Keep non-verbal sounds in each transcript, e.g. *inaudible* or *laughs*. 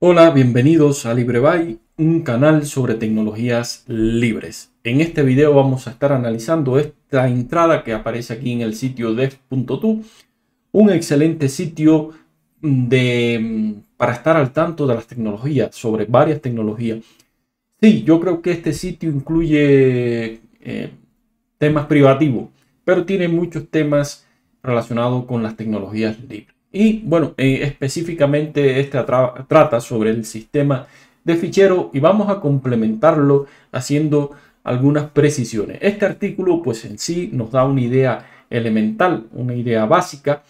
Hola, bienvenidos a LibreBuy, un canal sobre tecnologías libres. En este video vamos a estar analizando esta entrada que aparece aquí en el sitio dev.tu, un excelente sitio de, para estar al tanto de las tecnologías, sobre varias tecnologías. Sí, yo creo que este sitio incluye eh, temas privativos, pero tiene muchos temas relacionados con las tecnologías libres. Y bueno, eh, específicamente este trata sobre el sistema de fichero y vamos a complementarlo haciendo algunas precisiones. Este artículo pues en sí nos da una idea elemental, una idea básica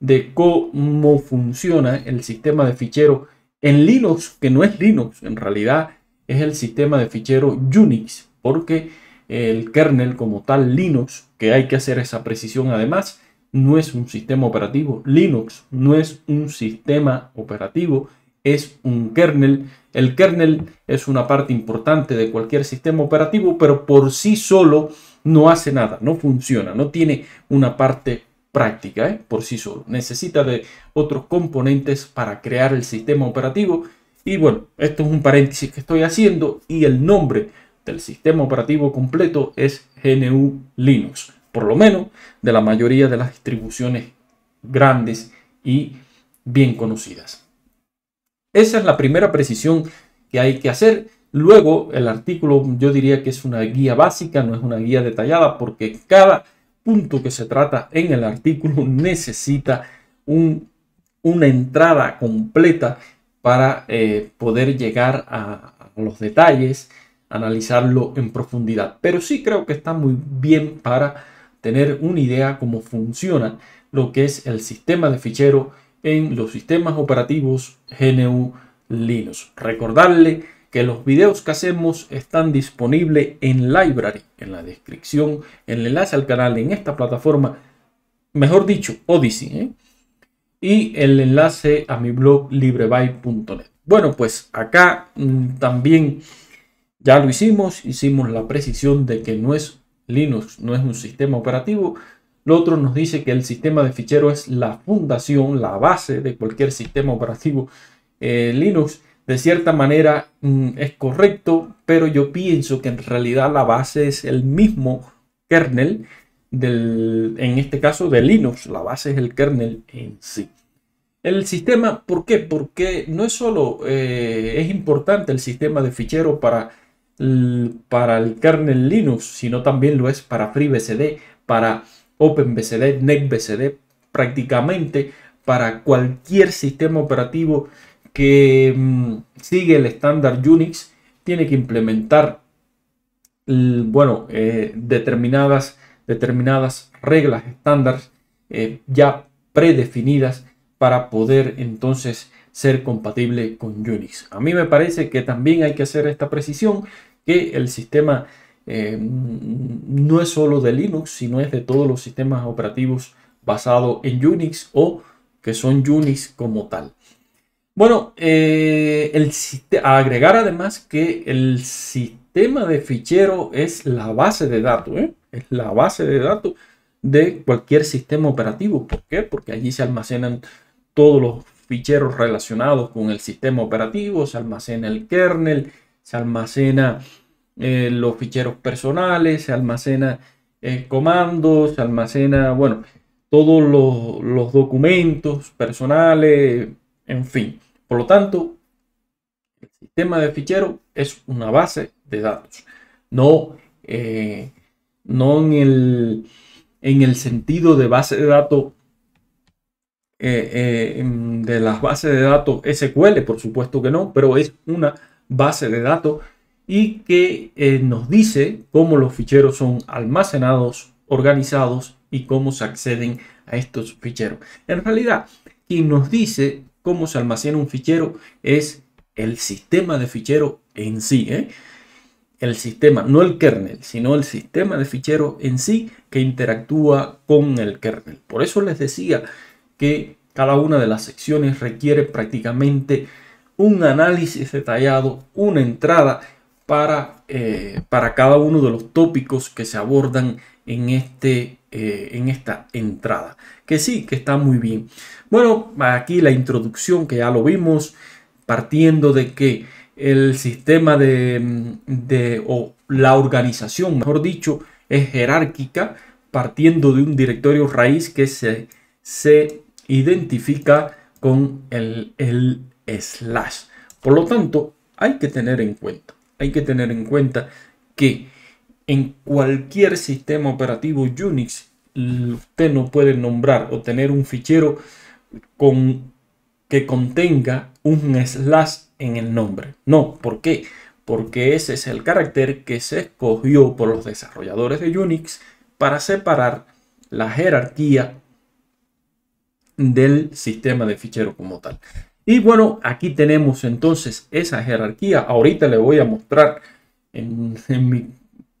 de cómo funciona el sistema de fichero en Linux, que no es Linux, en realidad es el sistema de fichero Unix, porque el kernel como tal Linux, que hay que hacer esa precisión además, no es un sistema operativo. Linux no es un sistema operativo, es un kernel. El kernel es una parte importante de cualquier sistema operativo, pero por sí solo no hace nada, no funciona, no tiene una parte práctica ¿eh? por sí solo. Necesita de otros componentes para crear el sistema operativo. Y bueno, esto es un paréntesis que estoy haciendo y el nombre del sistema operativo completo es GNU Linux por lo menos de la mayoría de las distribuciones grandes y bien conocidas. Esa es la primera precisión que hay que hacer. Luego, el artículo yo diría que es una guía básica, no es una guía detallada, porque cada punto que se trata en el artículo *laughs* necesita una entrada completa para eh, poder llegar a los detalles, analizarlo en profundidad. Pero sí creo que está muy bien para tener una idea cómo funciona lo que es el sistema de fichero en los sistemas operativos GNU Linux. Recordarle que los videos que hacemos están disponibles en Library, en la descripción, en el enlace al canal, en esta plataforma, mejor dicho, Odyssey, ¿eh? y el enlace a mi blog libreby.net Bueno, pues acá mm, también ya lo hicimos, hicimos la precisión de que no es Linux no es un sistema operativo. Lo otro nos dice que el sistema de fichero es la fundación, la base de cualquier sistema operativo eh, Linux. De cierta manera mm, es correcto, pero yo pienso que en realidad la base es el mismo kernel, del, en este caso de Linux, la base es el kernel en sí. El sistema, ¿por qué? Porque no es solo eh, es importante el sistema de fichero para Mm, para el kernel Linux, sino también lo es para FreeBSD, para OpenBSD, NetBSD, prácticamente para cualquier sistema operativo que mm, sigue el estándar Unix, tiene que implementar mm, bueno, eh, determinadas, determinadas reglas estándar eh, ya predefinidas para poder entonces ser compatible con Unix. A mí me parece que también hay que hacer esta precisión que el sistema eh, no es solo de Linux, sino es de todos los sistemas operativos basados en Unix o que son Unix como tal. Bueno, eh, agregar además que el sistema de fichero es la base de datos, ¿eh? es la base de datos de cualquier sistema operativo. ¿Por qué? Porque allí se almacenan todos los ficheros relacionados con el sistema operativo, se almacena el kernel, se almacena eh, los ficheros personales, se almacena eh, comandos, se almacena, bueno, todos los, documentos personales, en fin. Por lo tanto, el sistema de fichero es una base de datos, no, eh, no en, el, en el sentido de base de datos eh, de las bases de datos SQL, por supuesto que no, pero es una base de datos y que eh, nos dice cómo los ficheros son almacenados, organizados y cómo se acceden a estos ficheros. En realidad, quien nos dice cómo se almacena un fichero es el sistema de fichero en sí. ¿eh? El sistema, no el kernel, sino el sistema de fichero en sí que interactúa con el kernel. Por eso les decía que cada una de las secciones requiere prácticamente un análisis detallado, una entrada para, eh, para cada uno de los tópicos que se abordan en, este, eh, en esta entrada. Que sí, que está muy bien. Bueno, aquí la introducción que ya lo vimos, partiendo de que el sistema de, o la organización, mejor dicho, es jerárquica, partiendo de un directorio raíz que se, se identifica con el por lo tanto, hay que tener en cuenta, hay que tener en cuenta que en cualquier sistema operativo Unix, usted no puede nombrar o tener un fichero con, que contenga un slash en el nombre. No, ¿por qué? Porque ese es el carácter que se escogió por los desarrolladores de Unix para separar la jerarquía del sistema de fichero como tal. Y bueno, aquí tenemos entonces esa jerarquía. Ahorita le voy a mostrar en, mi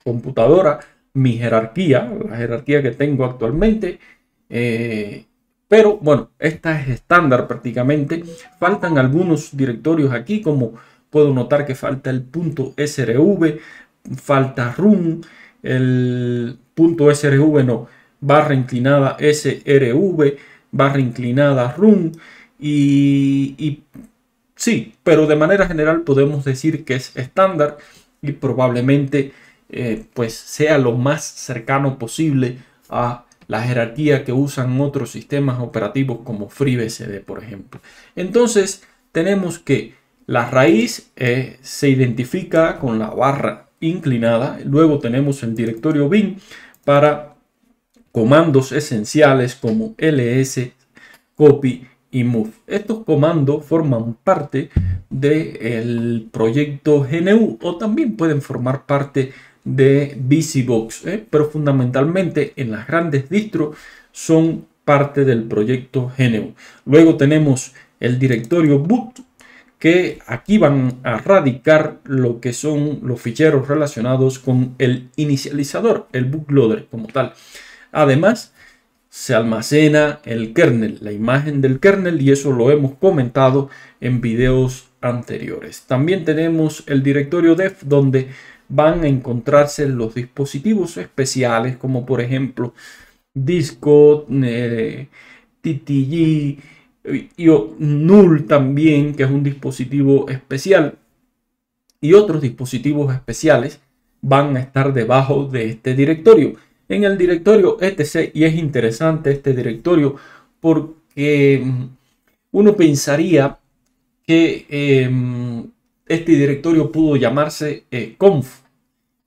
computadora mi jerarquía, la jerarquía que tengo actualmente. Eh, pero bueno, esta es estándar prácticamente. Faltan algunos directorios aquí, como puedo notar que falta el punto .srv, falta room, el punto .srv no, barra inclinada srv, barra inclinada room, y, sí, pero de manera general podemos decir que es estándar y probablemente eh, pues sea lo más cercano posible a la jerarquía que usan otros sistemas operativos como FreeBSD, por ejemplo. Entonces, tenemos que la raíz eh, se identifica con la barra inclinada. Luego tenemos el directorio bin para comandos esenciales como ls, copy, y move. Estos comandos forman parte del proyecto GNU o también pueden formar parte de BusyBox, ¿eh? pero fundamentalmente en las grandes distros son parte del proyecto GNU. Luego tenemos el directorio boot que aquí van a radicar lo que son los ficheros relacionados con el inicializador, el bootloader como tal. Además, se almacena el kernel, la imagen del kernel y eso lo hemos comentado en videos anteriores. También tenemos el directorio def donde van a encontrarse los dispositivos especiales como por ejemplo disco, eh, TTG y, null también que es un dispositivo especial y otros dispositivos especiales van a estar debajo de este directorio en el directorio etc. Y es interesante este directorio porque mm, uno pensaría que em, este directorio pudo llamarse eh, conf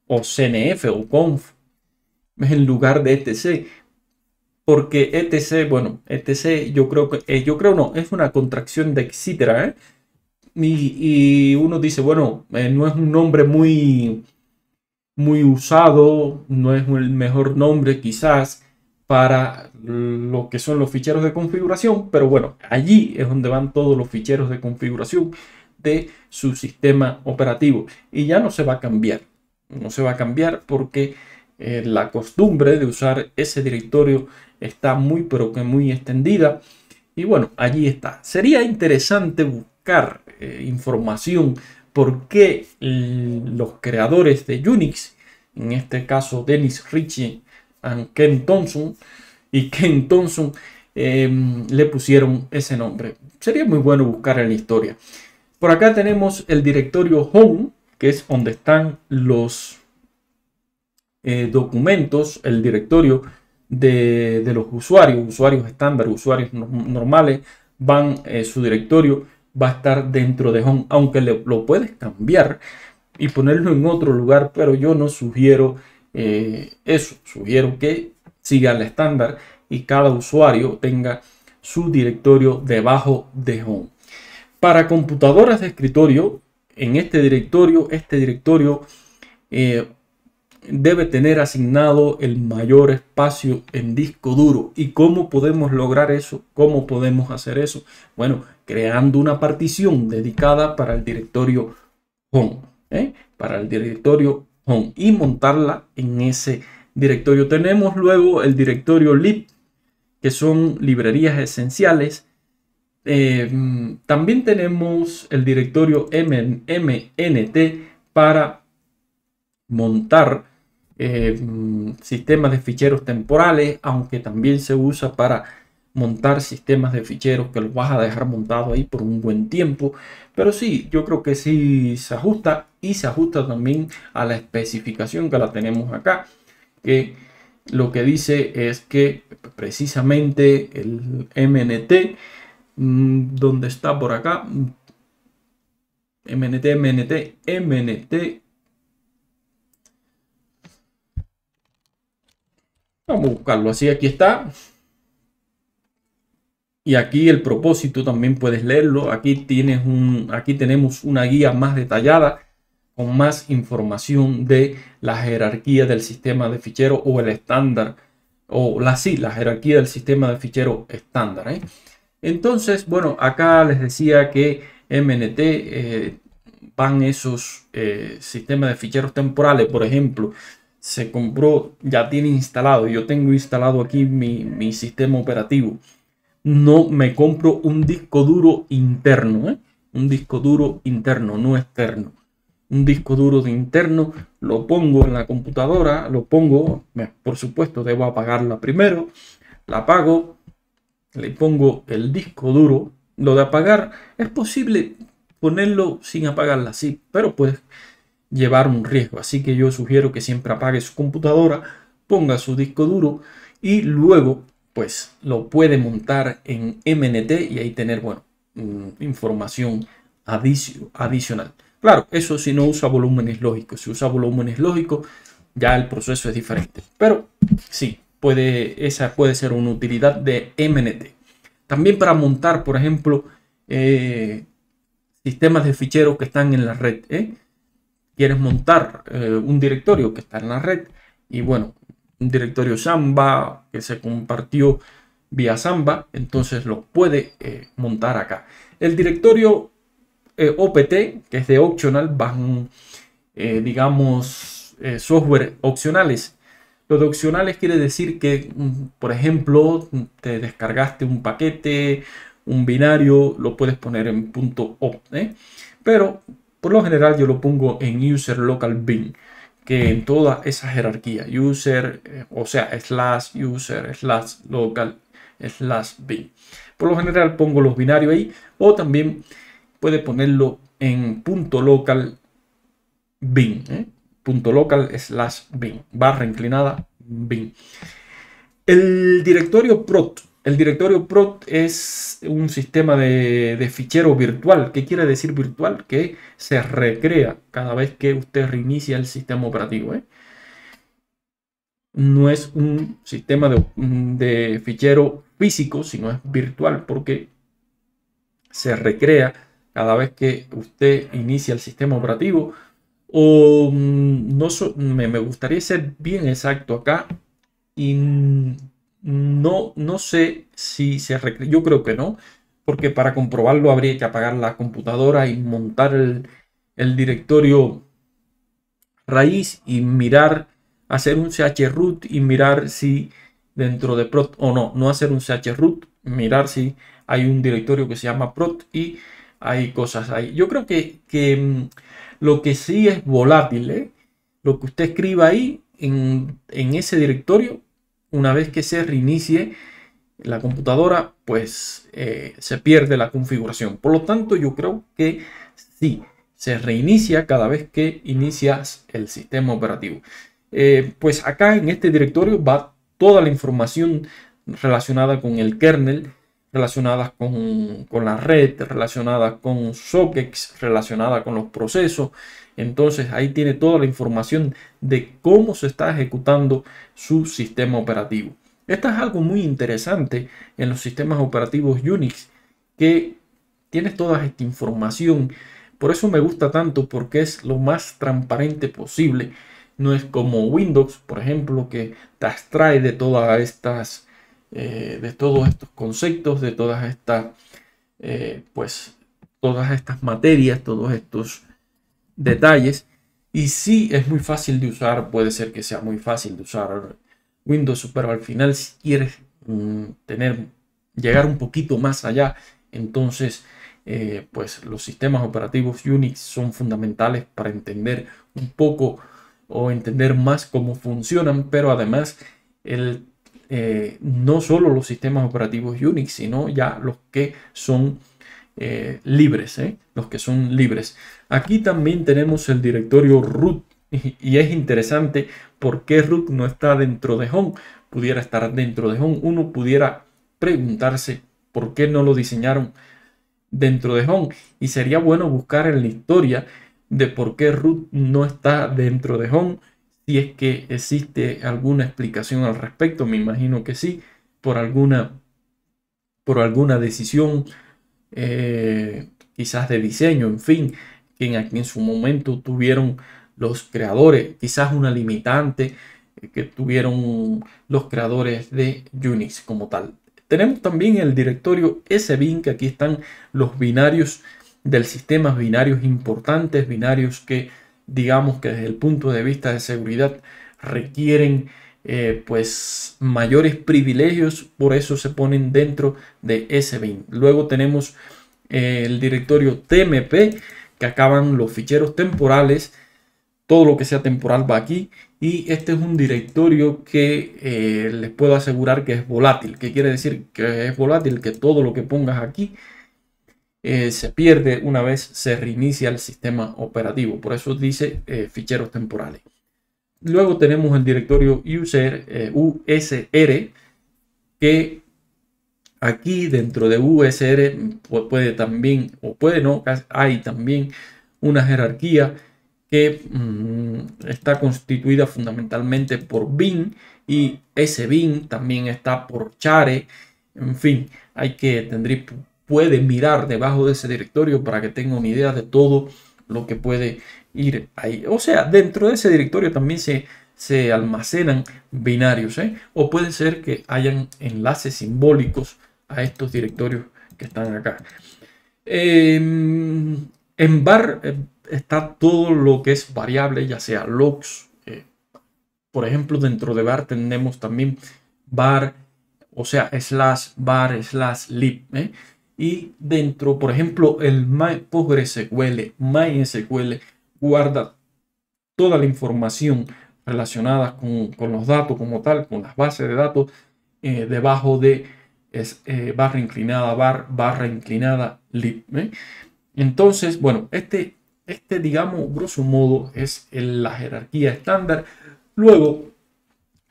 o cnf o conf en lugar de etc. Porque etc, bueno, etc yo creo que, eh, yo creo no, es una contracción de etcétera. ¿eh? y, uno dice, bueno, no es un nombre muy muy usado, no es el mejor nombre quizás para lo que son los ficheros de configuración, pero bueno, allí es donde van todos los ficheros de configuración de su sistema operativo y ya no se va a cambiar, no se va a cambiar porque eh, la costumbre de usar ese directorio está muy pero que muy extendida y bueno, allí está. Sería interesante buscar eh, información por qué los creadores de Unix, en este caso Dennis Ritchie y Ken Thompson, y Ken Thompson em, le pusieron ese nombre. Sería muy bueno buscar en la historia. Por acá tenemos el directorio home, que es donde están los eh, documentos, el directorio de, los usuarios, usuarios estándar, usuarios normales, van eh, su directorio va a estar dentro de Home, aunque lo puedes cambiar y ponerlo en otro lugar, pero yo no sugiero eh, eso, sugiero que siga el estándar y cada usuario tenga su directorio debajo de Home. Para computadoras de escritorio, en este directorio, este directorio eh, debe tener asignado el mayor espacio en disco duro. ¿Y cómo podemos lograr eso? ¿Cómo podemos hacer eso? Bueno, creando una partición dedicada para el directorio home, ¿eh? para el directorio home y montarla en ese directorio. Tenemos luego el directorio lib, que son librerías esenciales. Eh, también tenemos el directorio MNT para montar eh, sistemas de ficheros temporales, aunque también se usa para montar sistemas de ficheros que los vas a dejar montado ahí por un buen tiempo. Pero sí, yo creo que sí se ajusta y se ajusta también a la especificación que la tenemos acá, que lo que dice es que precisamente el MNT, mm, donde está por acá, MNT, MNT, MNT Vamos a buscarlo. Así aquí está. Y aquí el propósito también puedes leerlo. Aquí, tienes un, aquí tenemos una guía más detallada con más información de la jerarquía del sistema de fichero o el estándar. O la sí, la jerarquía del sistema de fichero estándar. ¿eh? Entonces, bueno, acá les decía que MNT eh, van esos eh, sistemas de ficheros temporales, por ejemplo, se compró, ya tiene instalado, yo tengo instalado aquí mi, sistema operativo, no me compro un disco duro interno, ¿eh? un disco duro interno, no externo. Un disco duro de interno lo pongo en la computadora, lo pongo, por supuesto, debo apagarla primero, la apago, le pongo el disco duro. Lo de apagar es posible ponerlo sin apagarla, sí, pero pues llevar un riesgo. Así que yo sugiero que siempre apague su computadora, ponga su disco duro y luego pues lo puede montar en MNT y ahí tener, bueno, mm, información adicional. Claro, eso si no usa volúmenes lógicos. Si usa volúmenes lógicos, ya el proceso es diferente. Pero sí, puede, esa puede ser una utilidad de MNT. También para montar, por ejemplo, eh, sistemas de ficheros que están en la red. ¿eh? quieres montar eh, un directorio que está en la red y bueno, un directorio Samba que se compartió vía Samba, entonces lo puede eh, montar acá. El directorio eh, OPT, que es de optional, van, digamos, software opcionales. Lo de opcionales quiere decir que, mm, por ejemplo, te descargaste un paquete, un binario, lo puedes poner en punto .op, pero por lo general yo lo pongo en user local bin, que en toda esa jerarquía, user, eh, o sea, slash user, slash local, slash bin. Por lo general pongo los binarios ahí o también puede ponerlo en punto local bin, ¿eh? punto local slash bin, barra inclinada bin. El directorio prot el directorio prot es un sistema de, fichero virtual. ¿Qué quiere decir virtual? Que se recrea cada vez que usted reinicia el sistema operativo. ¿eh? No es un sistema de, fichero físico, sino es virtual, porque se recrea cada vez que usted inicia el sistema operativo. O mm, no me, me gustaría ser bien exacto acá. Y no, no sé si se recrea yo creo que no, porque para comprobarlo habría que apagar la computadora y montar el, directorio raíz y mirar, hacer un chroot y mirar si dentro de prot o no, no hacer un chroot, mirar si hay un directorio que se llama prot y hay cosas ahí. Yo creo que, que mm, lo que sí es volátil, ¿eh? lo que usted escriba ahí en ese directorio una vez que se reinicie la computadora, pues eh, se pierde la configuración. Por lo tanto, yo creo que sí, se reinicia cada vez que inicias el sistema operativo. Eh, pues acá en este directorio va toda la información relacionada con el kernel, relacionadas con, la red, relacionadas con sockets, relacionadas con los procesos. Entonces ahí tiene toda la información de cómo se está ejecutando su sistema operativo. Esto es algo muy interesante en los sistemas operativos Unix, que tienes toda esta información. Por eso me gusta tanto, porque es lo más transparente posible. No es como Windows, por ejemplo, que te extrae de todas estas eh, de todos estos conceptos, de todas estas, eh, pues, todas estas materias, todos estos detalles. Y si es muy fácil de usar, puede ser que sea muy fácil de usar Windows, pero al final si quieres mm, tener, llegar un poquito más allá, entonces, eh, pues los sistemas operativos Unix son fundamentales para entender un poco o entender más cómo funcionan, pero además el eh, no solo los sistemas operativos Unix, sino ya los que son eh, libres, ¿eh? los que son libres. Aquí también tenemos el directorio root y es interesante por qué root no está dentro de home, pudiera estar dentro de home. Uno pudiera preguntarse por qué no lo diseñaron dentro de home y sería bueno buscar en la historia de por qué root no está dentro de home si es que existe alguna explicación al respecto, me imagino que sí, por alguna, por alguna decisión, eh, quizás de diseño, en fin, que en, en su momento tuvieron los creadores, quizás una limitante eh, que tuvieron los creadores de Unix como tal. Tenemos también el directorio sbin, que aquí están los binarios del sistema, binarios importantes, binarios que digamos que desde el punto de vista de seguridad requieren eh, pues mayores privilegios, por eso se ponen dentro de ese bin. Luego tenemos eh, el directorio TMP, que acaban los ficheros temporales, todo lo que sea temporal va aquí, y este es un directorio que eh, les puedo asegurar que es volátil, que quiere decir que es volátil, que todo lo que pongas aquí eh, se pierde una vez se reinicia el sistema operativo. Por eso dice eh, ficheros temporales. Luego tenemos el directorio user, eh, USR, que aquí dentro de USR puede, también, o puede no, hay también una jerarquía que mm, está constituida fundamentalmente por bin y ese bin también está por chare. En fin, hay que tendréis puede mirar debajo de ese directorio para que tenga una idea de todo lo que puede ir ahí. O sea, dentro de ese directorio también se, se almacenan binarios ¿eh? o puede ser que hayan enlaces simbólicos a estos directorios que están acá. Em, en bar eh, está todo lo que es variable, ya sea logs. Eh, por ejemplo, dentro de bar tenemos también bar, o sea, slash bar, slash lib y dentro, por ejemplo, el PostgreSQL, MySQL guarda toda la información relacionada con, los datos como tal, con las bases de datos, eh, debajo de es, eh, barra inclinada, bar, barra inclinada, lib. ¿eh? Entonces, bueno, este, este, digamos, grosso modo, es la jerarquía estándar. Luego,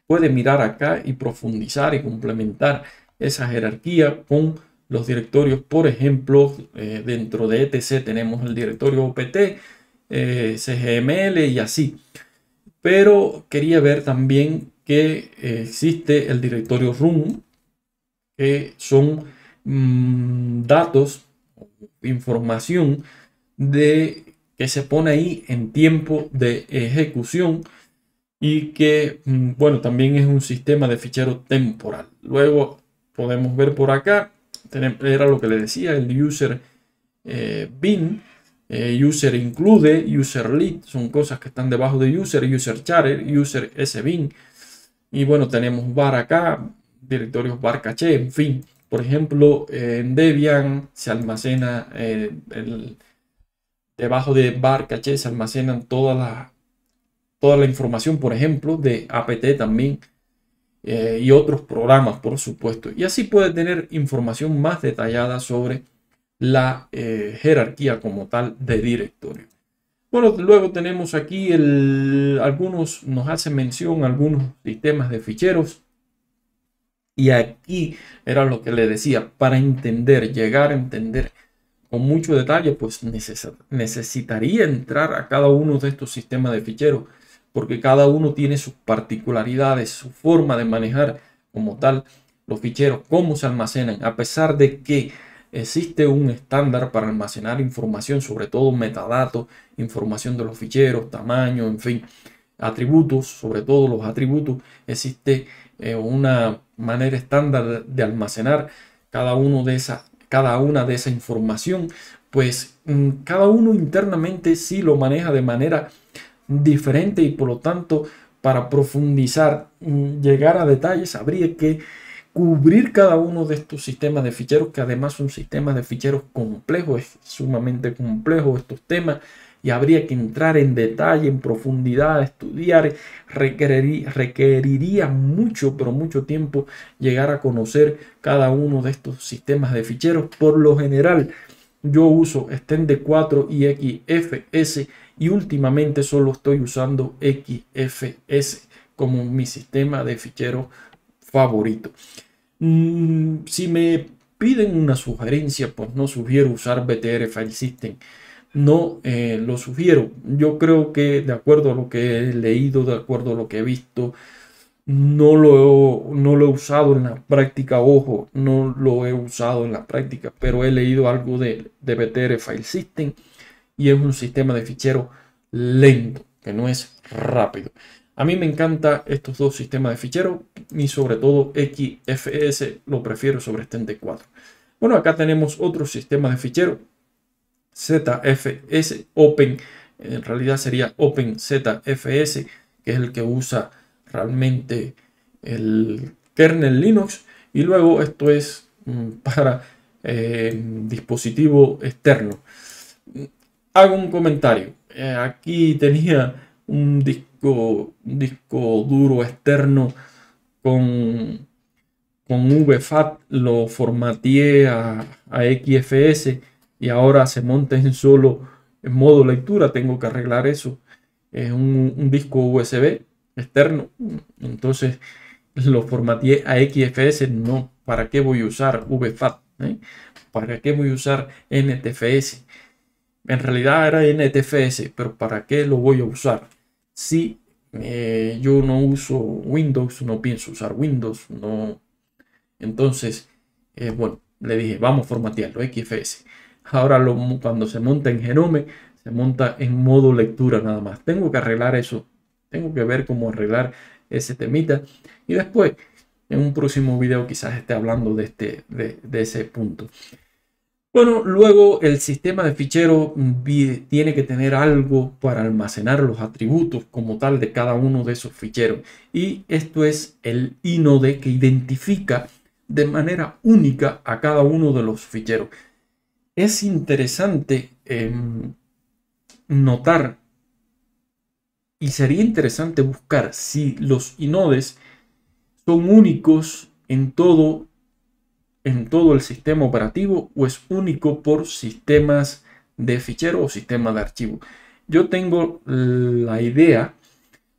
puede mirar acá y profundizar y complementar esa jerarquía con los directorios, por ejemplo, eh, dentro de ETC tenemos el directorio OPT, eh, CGML y así. Pero quería ver también que eh, existe el directorio RUM, que son mm, datos, información de que se pone ahí en tiempo de ejecución y que, mm, bueno, también es un sistema de fichero temporal. Luego podemos ver por acá era lo que le decía, el user eh, bin, eh, user include, user lead, son cosas que están debajo de user, user charter, user sbin. Y bueno, tenemos bar acá, directorios bar caché, en fin. Por ejemplo, en Debian se almacena, eh, debajo de bar caché se almacenan todas la toda la información, por ejemplo, de apt también eh, y otros programas, por supuesto. Y así puede tener información más detallada sobre la eh, jerarquía como tal de directorio. Bueno, luego tenemos aquí algunos, nos hace mención algunos sistemas de ficheros. Y aquí era lo que le decía, para entender, llegar a entender con mucho detalle, pues necesitaría entrar a cada uno de estos sistemas de ficheros porque cada uno tiene sus particularidades, su forma de manejar como tal los ficheros, cómo se almacenan, a pesar de que existe un estándar para almacenar información, sobre todo metadatos, información de los ficheros, tamaño, en fin, atributos, sobre todo los atributos, existe eh, una manera estándar de almacenar cada, uno de esa, cada una de esa información, pues mm, cada uno internamente sí lo maneja de manera diferente y por lo tanto para profundizar, mm, llegar a detalles, habría que cubrir cada uno de estos sistemas de ficheros, que además son sistemas de ficheros complejos, es sumamente complejo estos temas, y habría que entrar en detalle, en profundidad, estudiar, requeriría, requeriría mucho, pero mucho tiempo llegar a conocer cada uno de estos sistemas de ficheros. Por lo general, yo uso Extend 4 y XFS y últimamente solo estoy usando XFS como mi sistema de fichero favorito. Mm, si me piden una sugerencia, pues no sugiero usar BTR File System. No eh, lo sugiero. Yo creo que de acuerdo a lo que he leído, de acuerdo a lo que he visto, no lo, no lo he usado en la práctica, ojo, no lo he usado en la práctica, pero he leído algo de, de BTR File System y es un sistema de fichero lento, que no es rápido. A mí me encantan estos dos sistemas de fichero y sobre todo XFS lo prefiero sobre ext este 4 Bueno, acá tenemos otro sistema de fichero, ZFS Open, en realidad sería OpenZFS, que es el que usa realmente el kernel Linux. Y luego esto es mm, *laughs* para eh, dispositivo externo hago un comentario. Eh, aquí tenía un disco, disco duro externo con, con VFAT, lo formateé a, XFS y ahora se monta en solo en modo lectura. Tengo que arreglar eso. Es un, disco USB externo. Entonces lo formateé a XFS. No, ¿para qué voy a usar VFAT? Eh? ¿Para qué voy a usar NTFS? En realidad era NTFS, pero ¿para qué lo voy a usar? Si eh, yo no uso Windows, no pienso usar Windows, no. Entonces, eh, bueno, le dije, vamos a formatearlo, XFS. Ahora cuando se monta en Genome, se monta en modo lectura nada más. Tengo que arreglar eso. Tengo que ver cómo arreglar ese temita. Y después, en un próximo video quizás esté hablando de, este, de ese punto. Bueno, luego el sistema de fichero tiene que tener algo para almacenar los atributos como tal de cada uno de esos ficheros. Y esto es el inode que identifica de manera única a cada uno de los ficheros. Es interesante em, notar y sería interesante buscar si los inodes son únicos en todo en todo el sistema operativo o es único por sistemas de fichero o sistema de archivo. Yo tengo la idea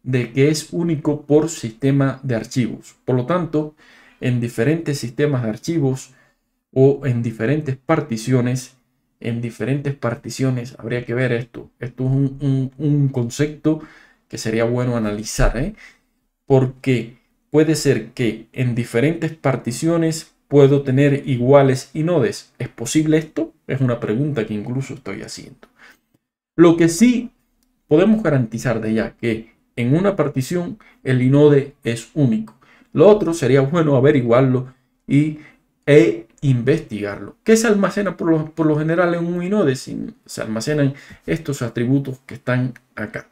de que es único por sistema de archivos. Por lo tanto, en diferentes sistemas de archivos o en diferentes particiones, en diferentes particiones, habría que ver esto. Esto es un, concepto que sería bueno analizar, ¿eh? porque puede ser que en diferentes particiones ¿Puedo tener iguales inodes? ¿Es posible esto? Es una pregunta que incluso estoy haciendo. Lo que sí podemos garantizar de ya que en una partición el inode es único. Lo otro sería bueno averiguarlo y, e investigarlo. ¿Qué se almacena por lo, general en un inode? se almacenan estos atributos que están acá.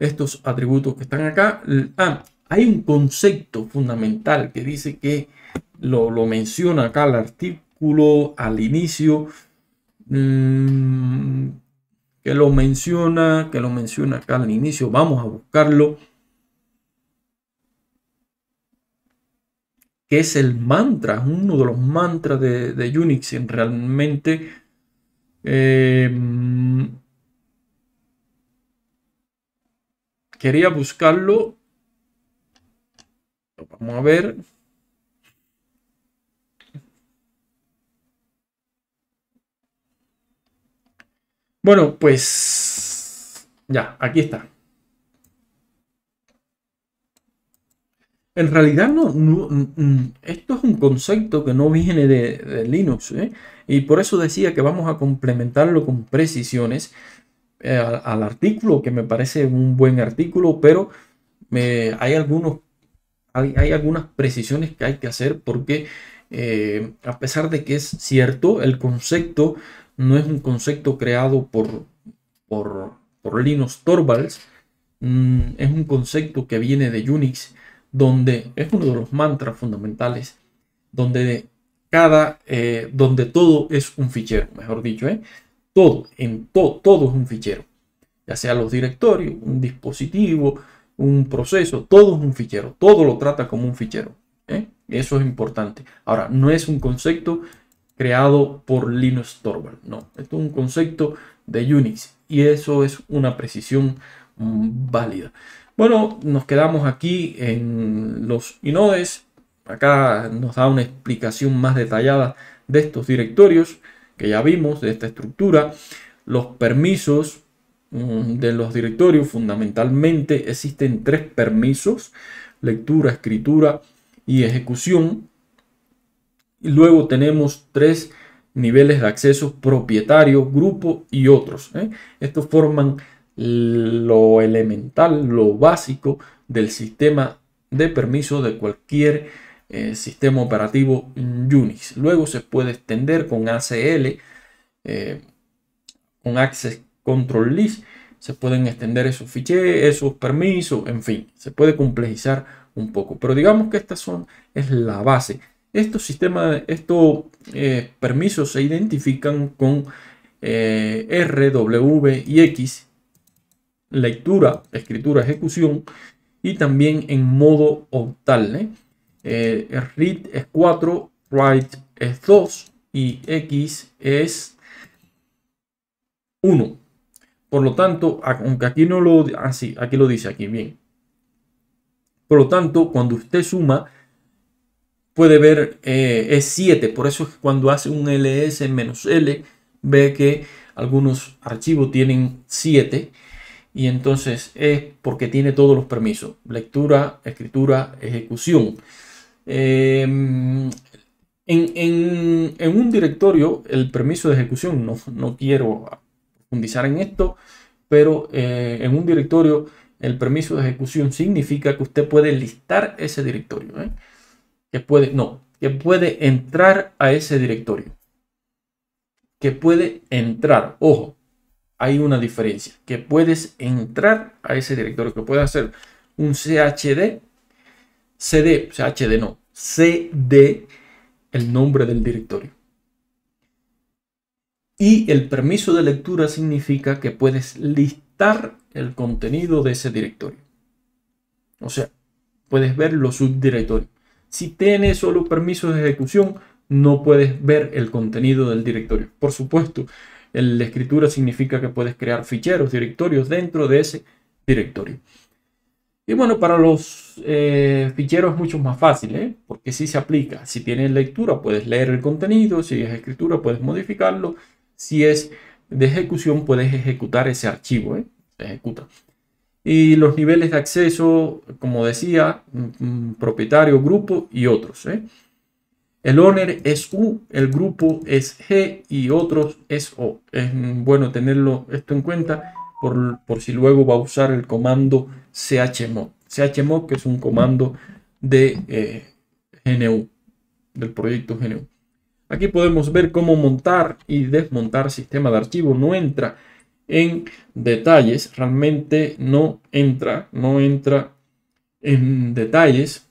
Estos atributos que están acá. Ah, hay un concepto fundamental que dice que lo, menciona acá el artículo al inicio, mm, que lo menciona, que lo menciona acá al inicio, vamos a buscarlo, que es el mantra, uno de los mantras de, Unix, realmente... Eh, mm, quería buscarlo Vamos a ver. Bueno, pues ya, aquí está. En realidad no, mm, mm, esto es un concepto que no viene de, Linux ¿eh? y por eso decía que vamos a complementarlo con precisiones eh, al, artículo que me parece un buen artículo, pero eh, hay algunos hay, algunas precisiones que hay que hacer porque eh, a pesar de que es cierto, el concepto no es un concepto creado por, por, por Linus Torvalds, mm, es un concepto que viene de Unix, donde es uno de los mantras fundamentales, donde cada, eh, donde todo es un fichero, mejor dicho, ¿eh? todo, en todo es un fichero, ya sea los directorios, un dispositivo, un proceso, todo es un fichero, todo lo trata como un fichero. ¿eh? Eso es importante. Ahora, no es un concepto creado por Linux Torvald, no, es un concepto de Unix y eso es una precisión mm, válida. Bueno, nos quedamos aquí en los inodes. Acá nos da una explicación más detallada de estos directorios que ya vimos, de esta estructura, los permisos, de los directorios fundamentalmente existen tres permisos, lectura, escritura y ejecución. Y luego tenemos tres niveles de acceso propietario, grupo y otros. ¿eh? Estos forman lo elemental, lo básico del sistema de permiso de cualquier eh, sistema operativo Unix. Luego se puede extender con ACL, eh, con Access control list, se pueden extender esos ficheros, esos permisos, en fin, se puede complejizar un poco. Pero digamos que esta son, es la base. Estos sistemas, estos eh, permisos se identifican con eh, R, W y X, lectura, escritura, ejecución, y también en modo octal. ¿eh? read es 4, write es 2 y X es 1. Por lo tanto, aunque aquí no lo... Ah, aquí lo dice, aquí, bien. Por lo tanto, cuando usted suma, puede ver, eh, es 7. Por eso es que cuando hace un ls-l, ve que algunos archivos tienen 7. Y entonces es porque tiene todos los permisos. Lectura, escritura, ejecución. Em, en, un directorio, el permiso de ejecución, no, no quiero en esto, pero eh, en un directorio el permiso de ejecución significa que usted puede listar ese directorio. ¿eh? Que puede, no, que puede entrar a ese directorio. Que puede entrar, ojo, hay una diferencia. Que puedes entrar a ese directorio, que puede hacer un CHD, CD, chd no, CD, el nombre del directorio. Y el permiso de lectura significa que puedes listar el contenido de ese directorio. O sea, puedes ver los subdirectorios. Si tienes solo permiso de ejecución, no puedes ver el contenido del directorio. Por supuesto, la escritura significa que puedes crear ficheros, directorios dentro de ese directorio. Y bueno, para los eh, ficheros es mucho más fácil, ¿eh? porque si se aplica. Si tienes lectura, puedes leer el contenido. Si es escritura, puedes modificarlo. Si es de ejecución, puedes ejecutar ese archivo. ¿eh? ejecuta. Y los niveles de acceso, como decía, propietario, grupo y otros. ¿eh? El owner es U, el grupo es G y otros es O. Es bueno tenerlo esto en cuenta por, si luego va a usar el comando chmod. chmod que es un comando de eh, GNU, del proyecto GNU. Aquí podemos ver cómo montar y desmontar sistema de archivo. No entra en detalles, realmente no entra, no entra en detalles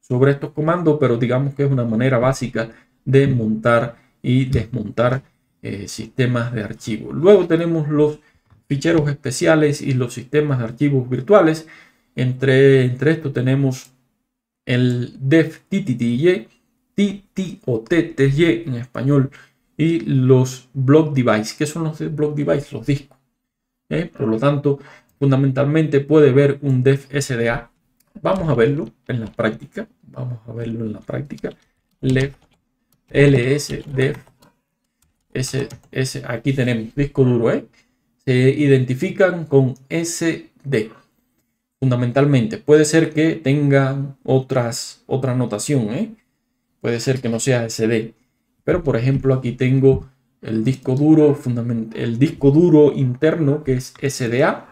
sobre estos comandos, pero digamos que es una manera básica de montar y desmontar eh, sistemas de archivo. Luego tenemos los ficheros especiales y los sistemas de archivos virtuales. Entre, entre estos tenemos el dev t o y en español y los block device. ¿Qué son los block device? Los discos. ¿Eh? Por lo tanto, fundamentalmente puede ver un def SDA. Vamos a verlo en la práctica. Vamos a verlo en la práctica. Lef, s ss S, aquí tenemos disco duro, ¿eh? Se identifican con SD. Fundamentalmente, puede ser que tengan otras, otra notación, ¿eh? Puede ser que no sea SD. Pero por ejemplo aquí tengo el disco duro, el disco duro interno que es SDA.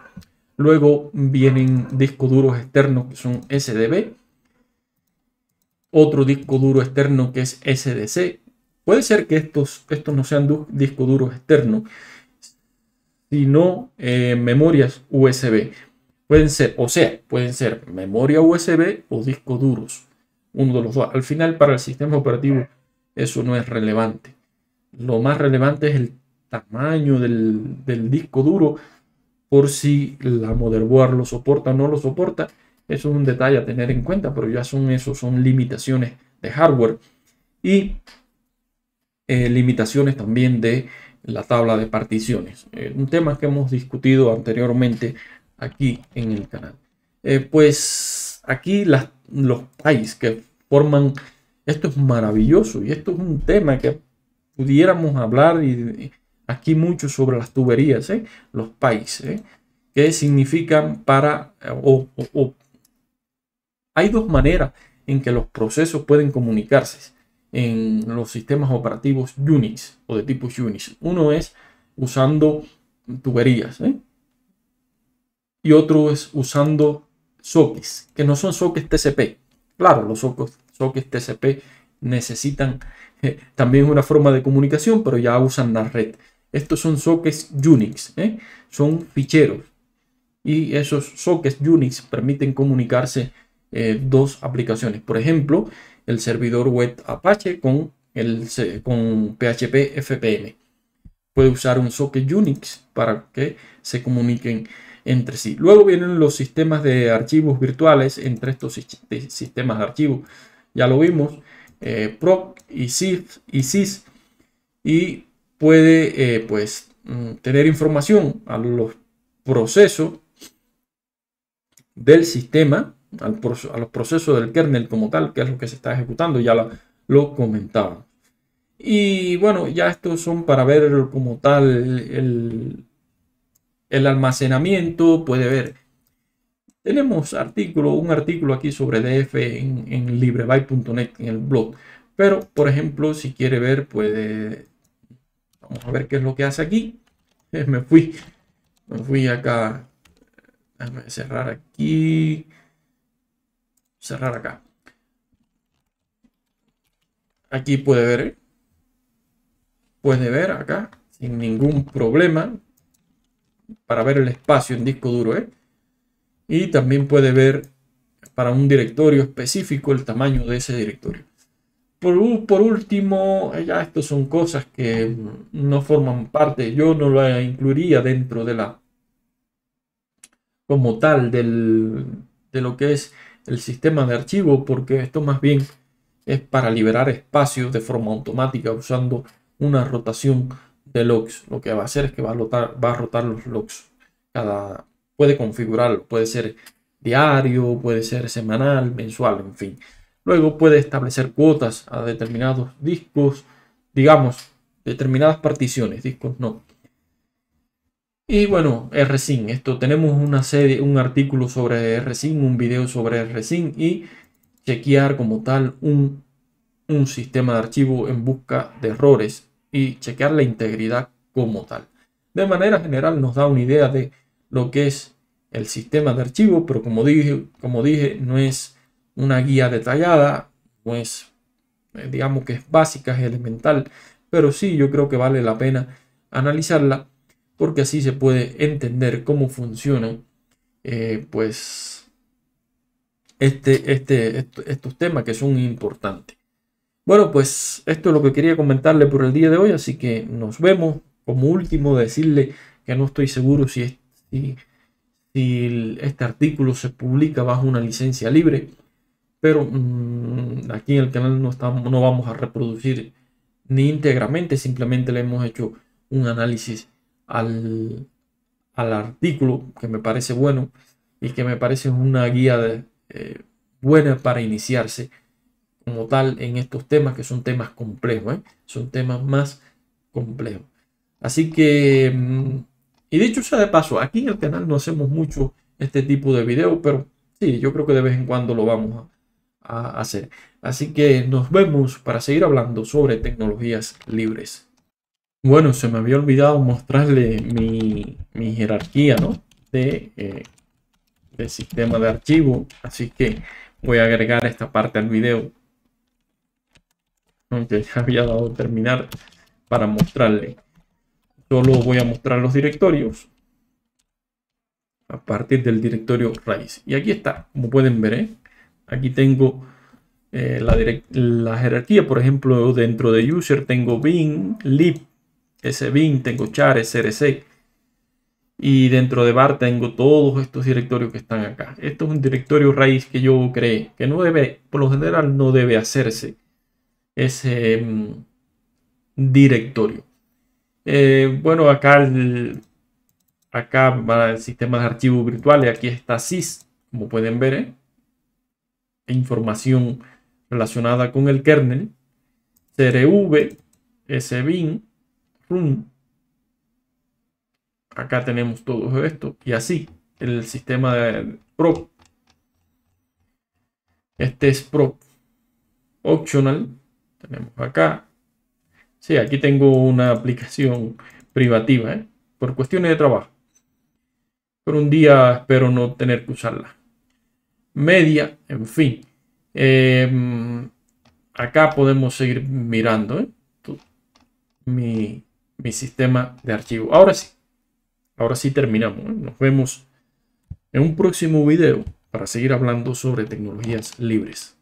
Luego vienen discos duros externos que son SDB. Otro disco duro externo que es SDC. Puede ser que estos, estos no sean discos duros externos, sino eh, memorias USB. Pueden ser, o sea, pueden ser memoria USB o discos duros uno de los dos. Al final, para el sistema operativo, eso no es relevante. Lo más relevante es el tamaño del, disco duro, por si la motherboard lo soporta o no lo soporta. Eso es un detalle a tener en cuenta, pero ya son eso, son limitaciones de hardware y eh, limitaciones también de la tabla de particiones. Eh, un tema que hemos discutido anteriormente aquí en el canal. Eh, pues aquí los países que forman. Esto es maravilloso y esto es un tema que pudiéramos hablar y, aquí mucho sobre las tuberías, ¿eh? los países, ¿eh? que significan para... O, Hay dos maneras en que los procesos pueden comunicarse en los sistemas operativos Unix o de tipo Unix. Uno es usando tuberías ¿eh? y otro es usando sockets, que no son sockets TCP, Claro, los sockets, TCP necesitan eh, también una forma de comunicación, pero ya usan la red. Estos son sockets Unix, ¿eh? son ficheros. Y esos sockets Unix permiten comunicarse eh, dos aplicaciones. Por ejemplo, el servidor web Apache con, el, con PHP FPM. Puede usar un socket Unix para que se comuniquen entre sí. Luego vienen los sistemas de archivos virtuales, entre estos sistemas de archivos, ya lo vimos, eh, PROC y SIS, y, puede eh, pues, mm, tener información a los procesos del sistema, a los procesos del kernel como tal, que es lo que se está ejecutando, ya lo comentaba. Y bueno, ya estos son para ver como tal el, el almacenamiento, puede ver. Tenemos artículo, un artículo aquí sobre DF en, libreby.net en el blog. Pero, por ejemplo, si quiere ver, puede... Vamos a ver qué es lo que hace aquí. *laughs* Me fui. Me fui acá. cerrar aquí. Cerrar acá. Aquí puede ver. ¿eh? Puede ver acá sin ningún problema para ver el espacio en disco duro. ¿eh? Y también puede ver para un directorio específico el tamaño de ese directorio. Por, por, último, eh, ya estos son cosas que mm, no forman parte, yo no lo incluiría dentro de la, como tal, de lo que es el sistema de archivo, porque esto más bien es para liberar espacio de forma automática usando una rotación de logs. Lo que va a hacer es que va a rotar, va a rotar los logs. Cada, puede configurarlo, puede ser diario, puede ser semanal, mensual, en fin. Luego puede establecer cuotas a determinados discos, digamos, determinadas particiones, discos no. Y bueno, RSync, esto tenemos una serie, un artículo sobre RSync, un video sobre RSync y chequear como tal un, un sistema de archivo en busca de errores y chequear la integridad como tal. De manera general nos da una idea de lo que es el sistema de archivo, pero como dije, como dije no es una guía detallada, pues digamos que es básica, es elemental, pero sí yo creo que vale la pena analizarla porque así se puede entender cómo funcionan eh, pues este, este, estos temas que son importantes. Bueno, pues esto es lo que quería comentarle por el día de hoy, así que nos vemos. Como último, decirle que no estoy seguro si, si, este artículo se publica bajo una licencia libre, pero mm, aquí en el canal no, no vamos a reproducir ni íntegramente, simplemente le hemos hecho un análisis al, artículo que me parece bueno y que me parece una guía eh, buena para iniciarse como tal en estos temas, que son temas complejos, ¿eh? son temas más complejos. Así que, mm, y dicho sea de paso, aquí en el canal no hacemos mucho este tipo de video, pero sí, yo creo que de vez en cuando lo vamos a, hacer. Así que nos vemos para seguir hablando sobre tecnologías libres. Bueno, se me había olvidado mostrarle mi, jerarquía ¿no? de, eh, de sistema de archivo, así que voy a agregar esta parte al video aunque ya *laughs* había dado terminar para mostrarle. Solo voy a mostrar los directorios a partir del directorio raíz. Y aquí está, como pueden ver, ¿eh? aquí tengo eh, la, jerarquía, por ejemplo, dentro de user tengo bin, lib, bin tengo char, src. Y dentro de bar tengo todos estos directorios que están acá. Esto es un directorio raíz que yo creé, que no debe, por lo general no debe hacerse ese mm, directorio. Eh, bueno, acá, el, acá para el sistema de archivos virtuales, aquí está sys... como pueden ver, ¿eh? información relacionada con el kernel, CRV, SBIN, RUN. Acá tenemos todo esto y así el sistema de PROP. Este es PROP optional acá. Sí, aquí tengo una aplicación privativa, ¿eh? por cuestiones de trabajo. Por un día espero no tener que usarla. Media, en fin. Em, acá podemos seguir mirando ¿eh? mi, mi, sistema de archivo. Ahora sí, ahora sí terminamos. ¿eh? Nos vemos en un próximo video para seguir hablando sobre tecnologías libres.